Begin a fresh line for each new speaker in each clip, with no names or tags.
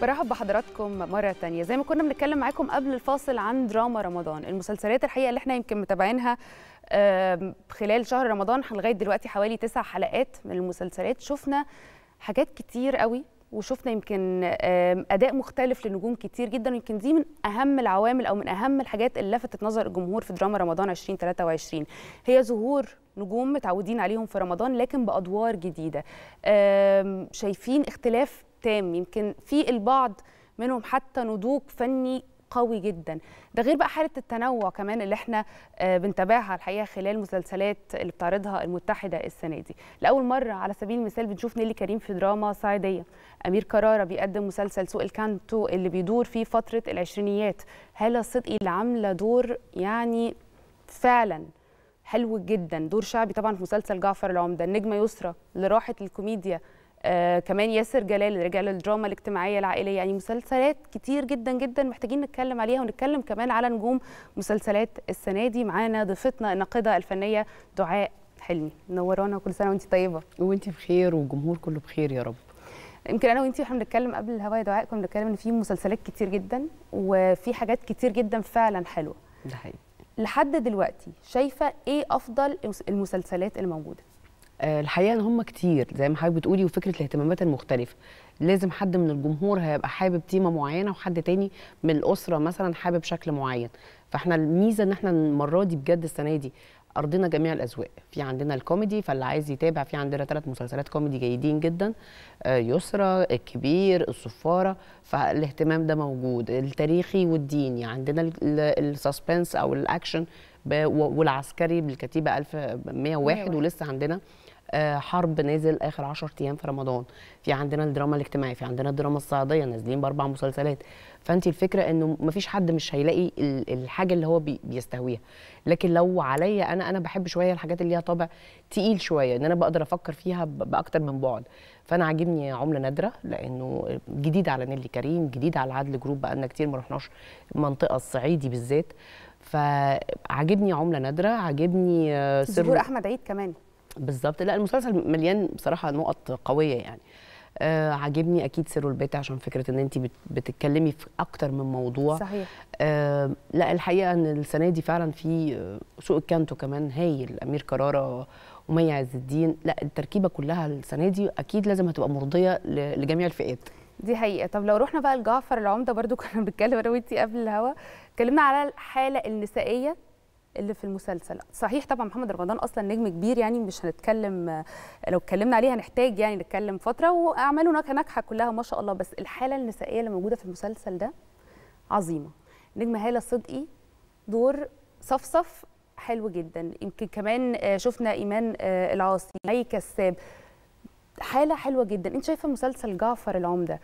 برحب بحضراتكم مرة تانية زي ما كنا بنتكلم معاكم قبل الفاصل عن دراما رمضان المسلسلات الحقيقة اللي احنا يمكن متابعينها خلال شهر رمضان لغاية دلوقتي حوالي تسع حلقات من المسلسلات شفنا حاجات كتير قوي وشفنا يمكن اداء مختلف لنجوم كتير جدا ويمكن دي من اهم العوامل او من اهم الحاجات اللي لفتت نظر الجمهور في دراما رمضان 2023 هي ظهور نجوم متعودين عليهم في رمضان لكن بادوار جديده شايفين اختلاف تام يمكن في البعض منهم حتى نضوج فني قوي جدا ده غير بقى حاله التنوع كمان اللي احنا آه، بنتابعها الحقيقه خلال المسلسلات اللي بتعرضها المتحده السنه دي لاول مره على سبيل المثال بنشوف نيلي كريم في دراما صعيديه امير كراره بيقدم مسلسل سوق الكانتو اللي بيدور في فتره العشرينيات هاله صدقي اللي عامله دور يعني فعلا حلو جدا دور شعبي طبعا في مسلسل جعفر العمده النجمه يسرى اللي راحت الكوميديا آه كمان ياسر جلال رجع للدراما الاجتماعيه العائليه يعني مسلسلات كتير جدا جدا محتاجين نتكلم عليها ونتكلم كمان على نجوم مسلسلات السنه دي معانا ضيفتنا الناقده الفنيه دعاء حلمي منورانا كل سنه وانت طيبه وانت بخير والجمهور كله بخير يا رب يمكن انا وانت واحنا بنتكلم قبل الهوا يا دعاء كنا بنتكلم ان في مسلسلات كتير جدا وفي حاجات كتير جدا فعلا حلوه ده حقيقي لحد دلوقتي شايفه ايه افضل المسلسلات الموجوده
آه، الحقيقه ان هم كتير زي ما حضرتك بتقولي وفكره الاهتمامات المختلفه لازم حد من الجمهور هيبقى حابب تيمه معينه وحد تاني من الاسره مثلا حابب شكل معين فاحنا الميزه ان احنا المره دي بجد السنه دي ارضينا جميع الاذواق في عندنا الكوميدي فاللي عايز يتابع في عندنا ثلاث مسلسلات كوميدي جيدين جدا آه، يسرى الكبير الصفاره فالاهتمام ده موجود التاريخي والديني عندنا السسبنس او الاكشن والعسكري بالكتيبه 1101 ولسه عندنا آه، حرب نازل اخر 10 ايام في رمضان في عندنا الدراما الاجتماعيه في عندنا الدراما الصعيديه نازلين باربع مسلسلات فانت الفكره انه مفيش حد مش هيلاقي الحاجه اللي هو بيستهويها لكن لو عليا انا انا بحب شويه الحاجات اللي ليها طابع تقيل شويه ان انا بقدر افكر فيها باكتر من بعد فانا عاجبني عمله نادره لانه جديد على نيلي كريم جديد على عدل جروب بقالنا كتير ما رحناش المنطقه الصعيدي بالذات فعاجبني عمله نادره عاجبني آه، سر ظهور احمد عيد كمان بالظبط لا المسلسل مليان بصراحه نقط قويه يعني آه عاجبني اكيد سر البيت عشان فكره ان انت بتتكلمي في اكتر من موضوع صحيح آه لا الحقيقه ان السنه دي فعلا في سوق الكانتو كمان هايل امير كراره ومي عز الدين لا التركيبه كلها السنه دي اكيد لازم هتبقى مرضيه لجميع الفئات
دي حقيقه طب لو رحنا بقى لجعفر العمده برضو كنا بنتكلم انا وانت قبل الهوا اتكلمنا على الحاله النسائيه اللي في المسلسل صحيح طبعا محمد رمضان اصلا نجم كبير يعني مش هنتكلم آه، لو اتكلمنا عليه هنحتاج يعني نتكلم فتره واعماله ناجحه كلها ما شاء الله بس الحاله النسائيه اللي موجوده في المسلسل ده عظيمه نجمه هاله صدقي دور صفصف حلو جدا يمكن كمان آه، شفنا ايمان آه، العاصي مي كساب حاله حلوه جدا انت شايفه مسلسل جعفر العمده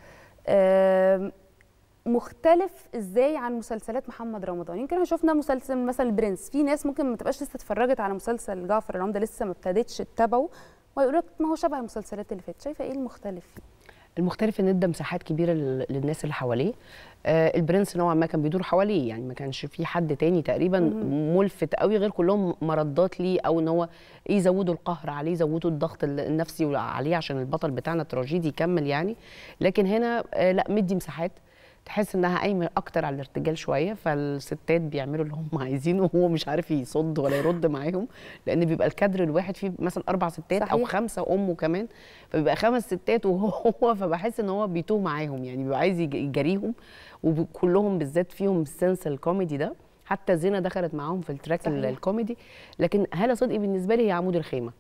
مختلف ازاي عن مسلسلات محمد رمضان يمكن احنا شفنا مسلسل مثلا البرنس في ناس ممكن ما تبقاش لسه اتفرجت على مسلسل جعفر العمده لسه ما ابتدتش تتابعه ويقول لك ما هو شبه المسلسلات اللي فاتت شايفه ايه المختلف فيه
المختلف ان ادى مساحات كبيره للناس اللي حواليه آه البرنس نوعا ما كان بيدور حواليه يعني ما كانش في حد تاني تقريبا ملفت قوي غير كلهم مردات ليه او ان هو يزودوا القهر عليه يزودوا الضغط النفسي عليه عشان البطل بتاعنا التراجيدي يكمل يعني لكن هنا آه لا مدي مساحات تحس انها قايمه اكتر على الارتجال شويه فالستات بيعملوا اللي هم عايزينه وهو مش عارف يصد ولا يرد معاهم لان بيبقى الكادر الواحد فيه مثلا اربع ستات صحيح. او خمسه وامه كمان فبيبقى خمس ستات وهو فبحس ان هو بيتوه معاهم يعني بيبقى عايز يجاريهم وكلهم بالذات فيهم السنس الكوميدي ده حتى زينه دخلت معاهم في التراك صحيح. الكوميدي لكن هاله صدقي بالنسبه لي هي عمود الخيمه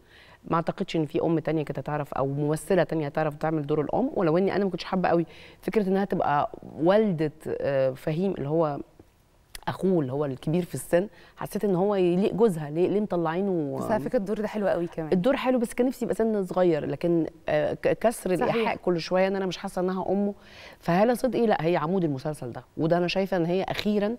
ما اعتقدش ان في ام تانية كانت هتعرف او ممثله تانية هتعرف تعمل دور الام ولو اني انا ما كنتش حابه قوي فكره انها تبقى والده آه، فهيم اللي هو اخوه اللي هو الكبير في السن حسيت ان هو يليق جوزها ليه ليه مطلعينه بس على فكره
الدور ده حلو قوي كمان
الدور حلو بس كان نفسي يبقى سن صغير لكن آه، كسر الايحاء كل شويه ان انا مش حاسه انها امه فهاله صدقي ايه؟ لا هي عمود المسلسل ده وده انا شايفه ان هي اخيرا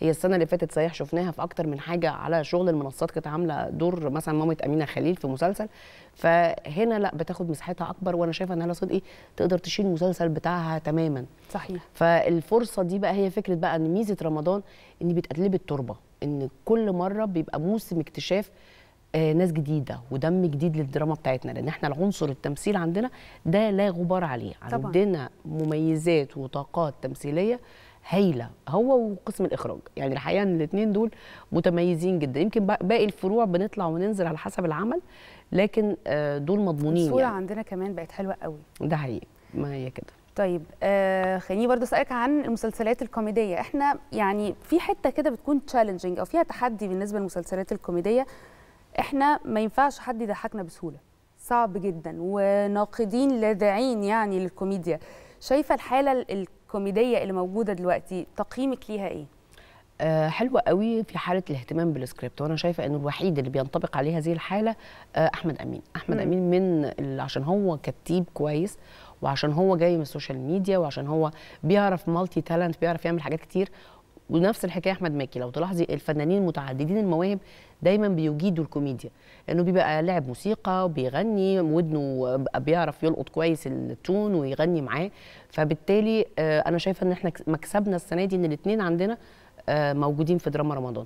هي السنه اللي فاتت صحيح شفناها في اكتر من حاجه على شغل المنصات كانت عامله دور مثلا مامه امينه خليل في مسلسل فهنا لا بتاخد مساحتها اكبر وانا شايفه ان هاله إيه، صدقي تقدر تشيل المسلسل بتاعها تماما صحيح فالفرصه دي بقى هي فكره بقى ان ميزه رمضان ان بتقلب التربه ان كل مره بيبقى موسم اكتشاف آه، ناس جديده ودم جديد للدراما بتاعتنا لان احنا العنصر التمثيل عندنا ده لا غبار عليه طبعا. عندنا مميزات وطاقات تمثيليه هايله هو وقسم الاخراج يعني الحقيقه ان الاثنين دول متميزين جدا يمكن باقي الفروع بنطلع وننزل على حسب العمل لكن آه، دول مضمونين الصوره يعني.
عندنا كمان بقت حلوه قوي
ده حقيقي ما هي كده طيب
آه خليني برضه اسالك عن المسلسلات الكوميديه احنا يعني في حته كده بتكون تشالنجينج او فيها تحدي بالنسبه للمسلسلات الكوميديه احنا ما ينفعش حد يضحكنا بسهوله صعب جدا وناقدين لاذعين يعني للكوميديا شايفه الحاله الكوميديه اللي موجوده دلوقتي تقييمك ليها ايه
آه، حلوة قوي في حالة الاهتمام بالسكريبت وأنا شايفة أنه الوحيد اللي بينطبق عليه هذه الحالة آه، أحمد أمين أحمد م. أمين من عشان هو كتيب كويس وعشان هو جاي من السوشيال ميديا وعشان هو بيعرف مالتي تالنت بيعرف يعمل حاجات كتير ونفس الحكايه احمد مكي لو تلاحظي الفنانين المتعددين المواهب دايما بيجيدوا الكوميديا لانه بيبقى لاعب موسيقى وبيغني ودنه بيعرف يلقط كويس التون ويغني معاه فبالتالي آه، انا شايفه ان احنا مكسبنا السنه دي ان الاثنين عندنا آه، موجودين في دراما رمضان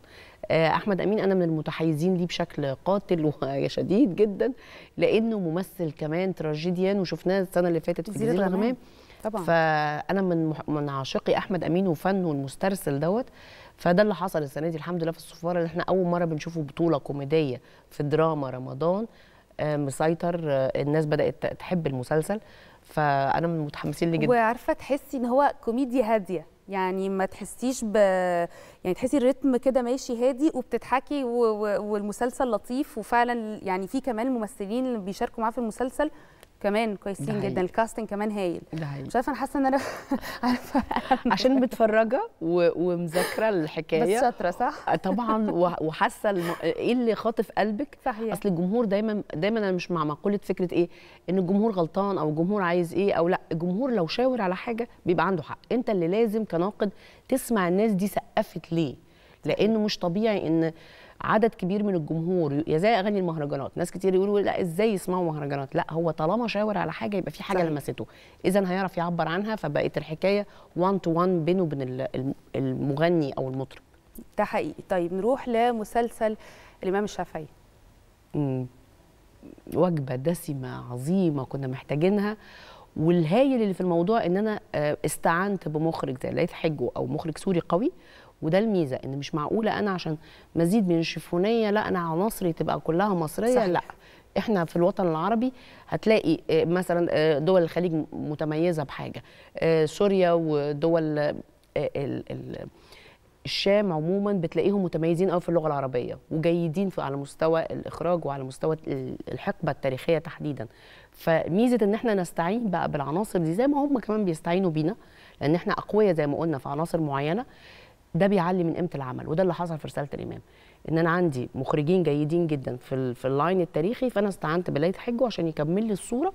آه، احمد امين انا من المتحيزين ليه بشكل قاتل وشديد جدا لانه ممثل كمان تراجيديان وشفناه السنه اللي فاتت في جزيره الغمام طبعا فانا من من عاشقي احمد امين وفنه المسترسل دوت فده اللي حصل السنه دي الحمد لله في الصفاره اللي احنا اول مره بنشوفه بطوله كوميديه في دراما رمضان آه، مسيطر آه، الناس بدات تحب المسلسل فانا من المتحمسين ليه جدا
وعارفه تحسي ان هو كوميديا هاديه يعني ما تحسيش ب يعني تحسي الريتم كده ماشي هادي وبتضحكي و... و... والمسلسل لطيف وفعلا يعني في كمان الممثلين اللي بيشاركوا معاه في المسلسل كمان كويسين جدا الكاستنج كمان هايل مش عارفه انا حاسه ان انا
عارفه عشان إيه. متفرجه ومذاكره الحكايه بس
شاطره صح آه، طبعا
وحاسه الم... ايه اللي خاطف قلبك صحيح اصل الجمهور دايما دايما انا مش مع مقوله فكره ايه ان الجمهور غلطان او الجمهور عايز ايه او لا الجمهور لو شاور على حاجه بيبقى عنده حق انت اللي لازم كناقد تسمع الناس دي سقفت ليه لانه مش طبيعي ان عدد كبير من الجمهور يا زي اغاني المهرجانات ناس كتير يقولوا لا ازاي يسمعوا مهرجانات لا هو طالما شاور على حاجه يبقى في حاجه صحيح. لمسته اذا هيعرف يعبر عنها فبقت الحكايه 1 تو 1 بينه وبين المغني او المطرب ده حقيقي طيب نروح لمسلسل الامام الشافعي وجبه دسمه عظيمه كنا محتاجينها والهايل اللي في الموضوع ان انا آه، استعنت بمخرج زي لقيت حجه او مخرج سوري قوي وده الميزه ان مش معقوله انا عشان مزيد من الشيفونيه لا انا عناصري تبقى كلها مصريه صحيح. لا احنا في الوطن العربي هتلاقي آه، مثلا آه، دول الخليج متميزه بحاجه آه، سوريا ودول الشام عموما بتلاقيهم متميزين قوي في اللغه العربيه وجيدين على مستوى الاخراج وعلى مستوى الحقبه التاريخيه تحديدا فميزه ان احنا نستعين بقى بالعناصر دي زي ما هم كمان بيستعينوا بينا لان احنا اقوياء زي ما قلنا في عناصر معينه ده بيعلي من قيمه العمل وده اللي حصل في رساله الامام ان انا عندي مخرجين جيدين جدا في في اللاين التاريخي فانا استعنت بلاية حجه عشان يكمل لي الصوره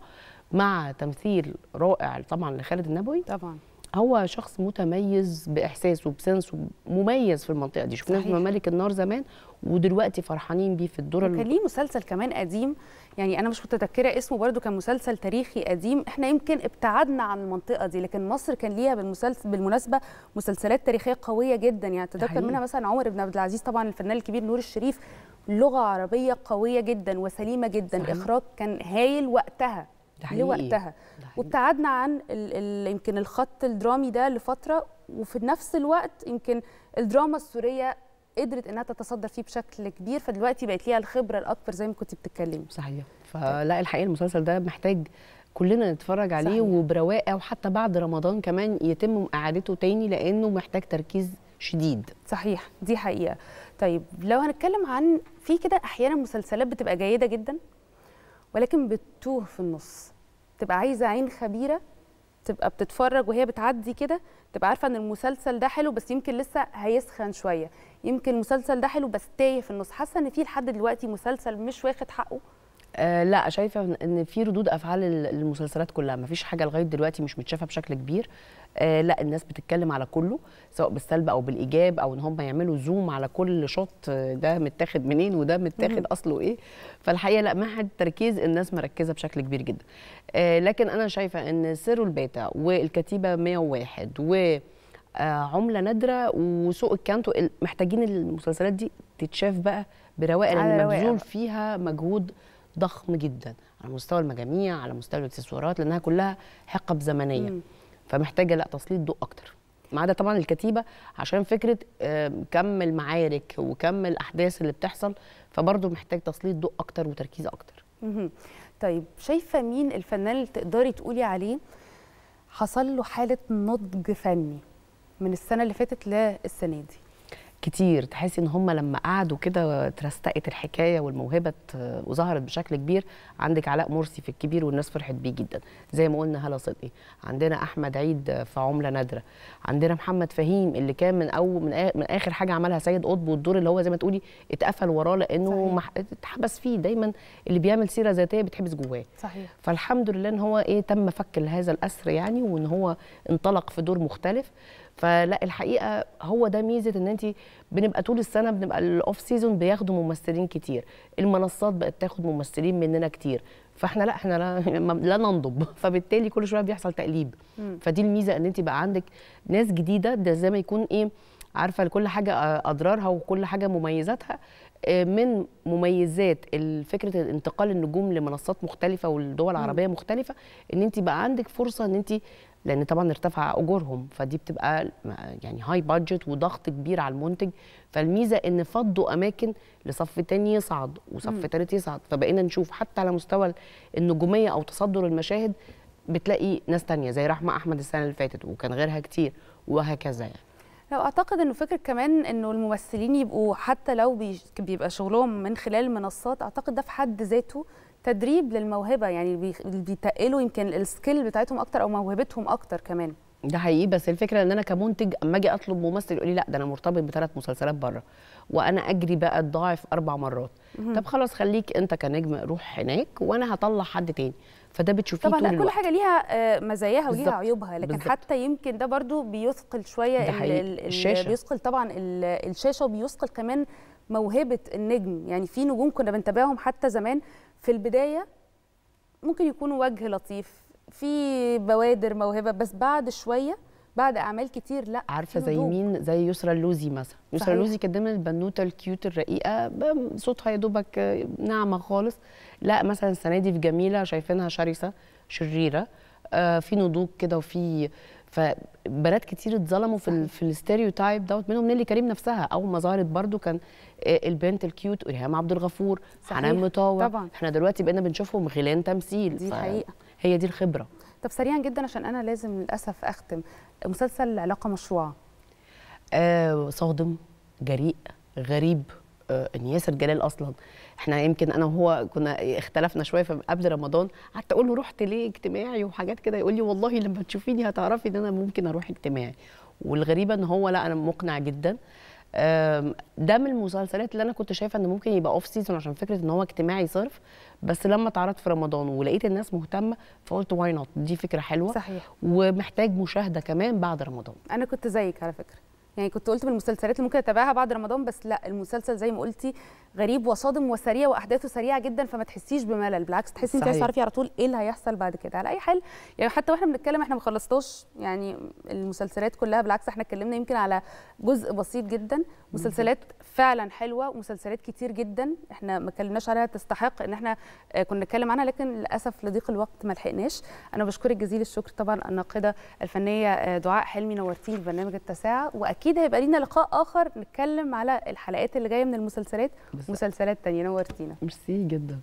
مع تمثيل رائع طبعا لخالد النبوي طبعا هو شخص متميز باحساسه بسنسه مميز في المنطقه دي شفناه في ممالك النار زمان ودلوقتي فرحانين بيه في الدور كان ليه
مسلسل كمان قديم يعني انا مش متذكره اسمه برده كان مسلسل تاريخي قديم احنا يمكن ابتعدنا عن المنطقه دي لكن مصر كان ليها بالمسلسل بالمناسبه مسلسلات تاريخيه قويه جدا يعني تذكر منها مثلا عمر بن عبد العزيز طبعا الفنان الكبير نور الشريف لغه عربيه قويه جدا وسليمه جدا صحيح. اخراج كان هايل وقتها لوقتها وابتعدنا عن يمكن الخط الدرامي ده لفتره وفي نفس الوقت يمكن الدراما السوريه قدرت انها تتصدر فيه بشكل كبير فدلوقتي بقت ليها الخبره الاكبر زي ما كنت بتتكلمي صحيح
فلا طيب. الحقيقه المسلسل ده محتاج كلنا نتفرج عليه صحيح. وبرواقه وحتى بعد رمضان كمان يتم اعادته تاني لانه محتاج تركيز شديد صحيح دي حقيقه
طيب لو هنتكلم عن في كده احيانا مسلسلات بتبقى جيده جدا ولكن بتتوه في النص تبقى عايزه عين خبيره تبقى بتتفرج وهي بتعدي كده تبقى عارفه ان المسلسل ده حلو بس يمكن لسه هيسخن شويه يمكن المسلسل ده حلو بس تايه في النص حاسه ان في لحد دلوقتي مسلسل مش واخد حقه
آه لا شايفه ان في ردود افعال المسلسلات كلها مفيش حاجه لغايه دلوقتي مش متشافه بشكل كبير آه لا الناس بتتكلم على كله سواء بالسلب او بالايجاب او ان هم يعملوا زوم على كل شوت آه، ده متاخد منين وده متاخد اصله ايه فالحقيقه لا حد تركيز الناس مركزه بشكل كبير جدا آه لكن انا شايفه ان سيرو الباتا والكتيبه 101 و آه، عملة نادرة وسوق الكانتو محتاجين المسلسلات دي تتشاف بقى برواقل المبذول فيها مجهود ضخم جدا على مستوى المجاميع على مستوى الاكسسوارات لانها كلها حقب زمنيه مم. فمحتاجه لا تسليط ضوء اكتر ما عدا طبعا الكتيبه عشان فكره كم المعارك وكم الاحداث اللي بتحصل فبرضه محتاج تسليط ضوء اكتر وتركيز اكتر
طيب شايفه مين الفنان اللي تقدري تقولي عليه حصل له حاله نضج فني من السنه اللي فاتت للسنه دي
كتير تحسي ان هم لما قعدوا كده ترستقت الحكايه والموهبه وظهرت بشكل كبير عندك علاء مرسي في الكبير والناس فرحت بيه جدا زي ما قلنا هلا صدقي عندنا احمد عيد في عمله نادره عندنا محمد فهيم اللي كان من اول من اخر حاجه عملها سيد قطب والدور اللي هو زي ما تقولي اتقفل وراه لانه اتحبس فيه دايما اللي بيعمل سيره ذاتيه بتحبس جواه صحيح فالحمد لله ان هو ايه تم فك هذا الاسر يعني وان هو انطلق في دور مختلف فلا الحقيقه هو ده ميزه ان انت بنبقى طول السنه بنبقى الاوف سيزون بياخدوا ممثلين كتير المنصات بقت تاخد ممثلين مننا كتير فاحنا لا احنا لا, لا ننضب فبالتالي كل شويه بيحصل تقليب فدي الميزه ان انت بقى عندك ناس جديده ده زي ما يكون ايه عارفه لكل حاجه آه، اضرارها وكل حاجه مميزاتها آه، من مميزات فكره انتقال النجوم لمنصات مختلفه والدول العربيه مختلفه ان انت بقى عندك فرصه ان انت لان طبعا ارتفع اجورهم فدي بتبقى يعني هاي بادجت وضغط كبير على المنتج فالميزه ان فضوا اماكن لصف تاني يصعد وصف تالت يصعد فبقينا نشوف حتى على مستوى النجوميه او تصدر المشاهد بتلاقي ناس تانية زي رحمه احمد السنه اللي فاتت وكان غيرها كتير وهكذا يعني
لو اعتقد انه فكره كمان انه الممثلين يبقوا حتى لو بيبقى شغلهم من خلال المنصات اعتقد ده في حد ذاته تدريب للموهبه يعني بيتقلوا يمكن
السكيل بتاعتهم اكتر او موهبتهم اكتر كمان ده حقيقي بس الفكره ان انا كمنتج اما اجي اطلب ممثل يقول لي لا ده انا مرتبط بثلاث مسلسلات بره وانا اجري بقى الضعف اربع مرات طب خلاص خليك انت كنجم روح هناك وانا هطلع حد تاني فده بتشوفيه طبعا طول كل حاجه
ليها آه، مزاياها وليها عيوبها لكن بالزبط. حتى يمكن ده برضو بيثقل شويه ده الـ الـ الشاشه بيثقل طبعا الشاشه وبيثقل كمان موهبه النجم يعني في نجوم كنا بنتابعهم حتى زمان في البدايه ممكن يكون وجه لطيف في بوادر موهبه بس بعد شويه
بعد اعمال كتير لا عارفه زي مين زي يسرا اللوزي مثلا يسرا اللوزي كانت دايما البنوته الكيوت الرقيقه صوتها يا دوبك ناعمه خالص لا مثلا السنه دي في جميله شايفينها شرسه شريره آه في نضوج كده وفي فبنات كتير اتظلموا في في الستيريوتايب دوت منهم نيلي كريم نفسها اول ما ظهرت برضو كان آه، البنت الكيوت ريهام عبد الغفور حنان مطاوع طبعا احنا دلوقتي بقينا بنشوفهم خلال تمثيل دي حقيقه هي دي الخبره
طب سريعا جدا عشان انا لازم للاسف اختم
مسلسل علاقه مشروعه آه صادم جريء غريب آه، ان ياسر جلال اصلا احنا يمكن انا وهو كنا اختلفنا شويه قبل رمضان قعدت اقول له رحت ليه اجتماعي وحاجات كده يقول لي والله لما تشوفيني هتعرفي ان انا ممكن اروح اجتماعي والغريبه ان هو لا انا مقنع جدا ده من المسلسلات اللي انا كنت شايفه ان ممكن يبقى اوف سيزون عشان فكره ان هو اجتماعي صرف بس لما اتعرض في رمضان ولقيت الناس مهتمه فقلت واي نوت دي فكره حلوه صحيح ومحتاج مشاهده كمان بعد رمضان
انا كنت زيك على فكره يعني كنت قلت من المسلسلات اللي ممكن اتابعها بعد رمضان بس لا المسلسل زي ما قلتي غريب وصادم وسريع واحداثه سريعه جدا فما تحسيش بملل بالعكس تحسي انت عايزه تعرفي على طول ايه اللي هيحصل بعد كده على اي حال يعني حتى واحنا بنتكلم احنا ما خلصناش يعني المسلسلات كلها بالعكس احنا اتكلمنا يمكن على جزء بسيط جدا مسلسلات فعلا حلوه ومسلسلات كتير جدا احنا ما اتكلمناش عليها تستحق ان احنا آه، كنا نتكلم عنها لكن للاسف لضيق الوقت ما لحقناش انا بشكرك جزيل الشكر طبعا الناقده الفنيه آه، دعاء حلمي نورتيني في برنامج التساعه واكيد اكيد هيبقى لينا لقاء اخر نتكلم على الحلقات اللي جايه من المسلسلات مسلسلات تانية نورتينا
ميرسي جدا